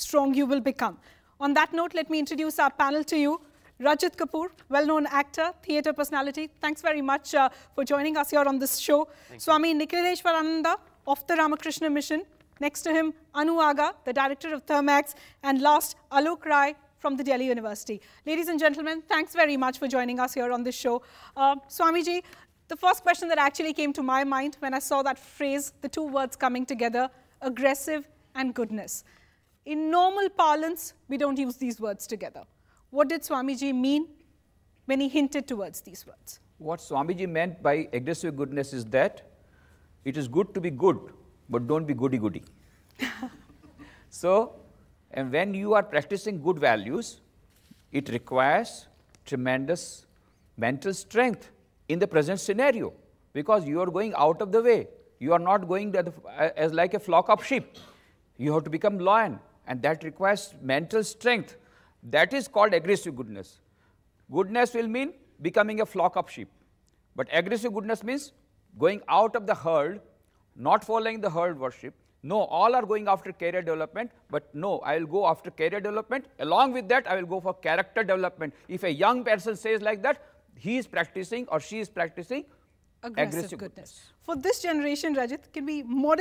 strong you will become. On that note, let me introduce our panel to you. Rajit Kapoor, well-known actor, theatre personality. Thanks very much uh, for joining us here on this show. Thank Swami Nikhileshwarananda of the Ramakrishna Mission. Next to him, Anu Aga, the director of Thermax. And last, Alok Rai from the Delhi University. Ladies and gentlemen, thanks very much for joining us here on this show. Uh, Swamiji, the first question that actually came to my mind when I saw that phrase, the two words coming together, aggressive and goodness. In normal parlance, we don't use these words together. What did Swamiji mean when he hinted towards these words? What Swamiji meant by aggressive goodness is that it is good to be good, but don't be goody goody. so, and when you are practicing good values, it requires tremendous mental strength in the present scenario because you are going out of the way. You are not going uh, as like a flock of sheep. You have to become lion and that requires mental strength. That is called aggressive goodness. Goodness will mean becoming a flock of sheep. But aggressive goodness means going out of the herd, not following the herd worship. No, all are going after career development, but no, I will go after career development. Along with that, I will go for character development. If a young person says like that, he is practicing or she is practicing aggressive, aggressive goodness. goodness. For this generation, Rajit, can we modify?